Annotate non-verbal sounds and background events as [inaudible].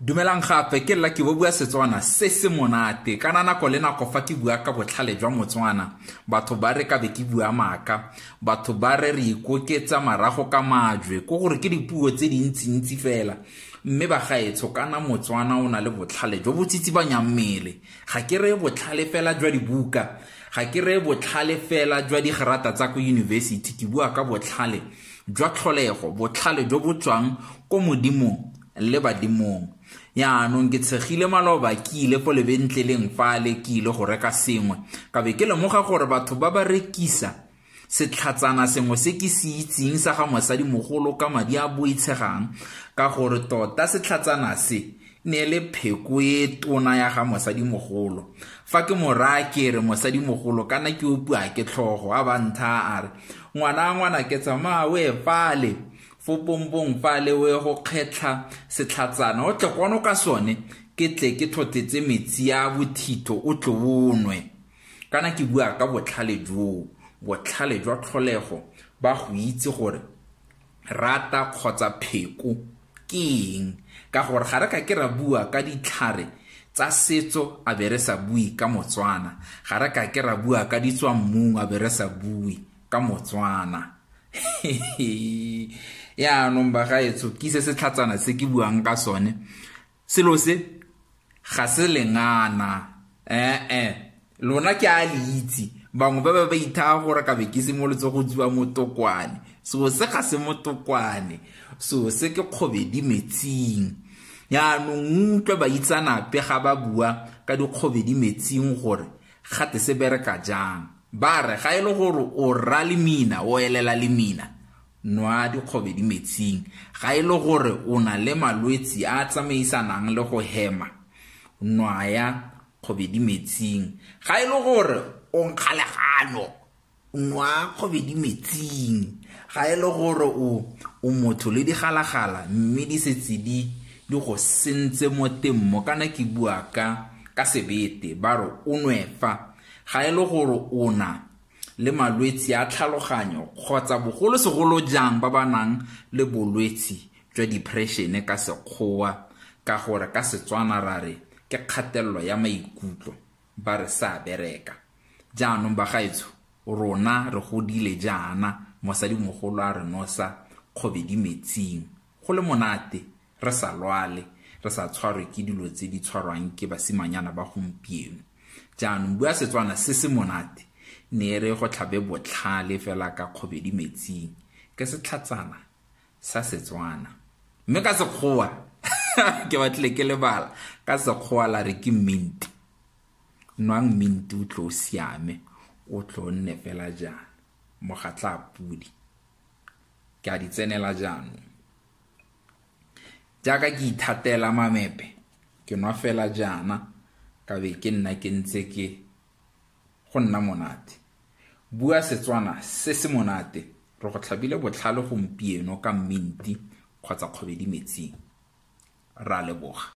dumelang gape ke lla ke bo bua setswana se se monate kana nako le nako fa ke bua ka botlhale jwa motswana batho ba re ka be ke bua maaka batho ba re re ikoketsa marago ka majwe ko gore ke dipuo tse dintsintsi fela mme ba bagaetsho kana motswana o na le botlhale jo bo tsitsibanyang mmele ga ke reye botlhale fela jwa dibuka ga ke reye botlhale fela jwa digarata tsa ko yunibesithi ke bua ka botlhale jwa tlholego botlhale jo bo tswang ko modimong le badimong yaanong ke tshegile maloba ke ile po lebentleleng fale ke ile go reka sengwe ka be ke lemoga gore batho ba ba rekisa setlhatsana sengwe se ke se itseng sa ga mosadimogolo ka madi a boitshegang ka gore tota setlhatsana se ne le pheko e tona ya ga mosadimogolo fa ke mo raya ke re mosadimogolo kana ke opua ke tlhogo a bantha a re ngwana ngwana ke tsamaya o e fale fopompong fa a lewe go kgetlha setlhatsana o tle kwano ka sone ke tle ke thotetse metsi ya bothitho o tle o nwe kana ke bua ka botlhale joo botlhale jwa tlholego ba go itse gore rata kgotsa pheko ke eng ka gore ga re ka ke ra bua ka ditlhare tsa setso a be re sa bue ka motswana ga re ka ke ra bua ka ditswammung a be re sa bue ka motswana [laughs] yaanong ba gaetsho ke ise setlhatsana se ke buang ka sone selo se ga se lengana ee lona ke a le itse bangwe ba ba ba ithaya gore ka be ke simolotse go tsiwa motokwane seo se ga se motokwane seo se ke kgobedi metsing yaanong utlwe baitsanape ga ba bua ka dikgobedi metsing gore gate se bereka jang ba re ga e le gore o ra lemina o elela lemina nwa dikgobedi metsing ga e le gore o na le malwetsi a a tsamaisanang le go hema nwaya kgobedi metsing ga e le gore o nkga legano nwa kgobedi metsing ga e le gore o, o motho le digalagala mme di setse di go sentse mo temmo kana ke bua ka ka sebete ba re o nwefa ga e le gore o na le malwetse a tlhaloganyo kgotsa bogolosegolo jang ba ba nang le bolwetse jwa depressione ka sekgowa ka gore ka setswana ra re ke kgatelelo ya maikutlo ba re sa bereka jaanong bagaetsho rona re godile jaana mosadimogolo a re nosa kgobedi metsing go le monate re sa lwale re sa tshwarwe ke dilo tse di tshwarwang ke basimanyana ba gompieno jaanong bua setswana se se monate ne e re go tlhabe botlhale fela ka kgobedi metsing ke setlhatsana sa setswana mme ka sekgowa [laughs] ke batlile ke lebala ka sekgowa la re ke mint nwang mint o tlo o siame o tlo nne fela jaana mogatla a pudi ke a di tsenela jaanong jaaka ke ithatela mamepe ke nwa fela jaana ka be ke nna ke ntse ke go nna monate bua setswana se se monate re go tlhabile botlhale gompieno ka mmenti kgotsa kgobedi metsing re a leboga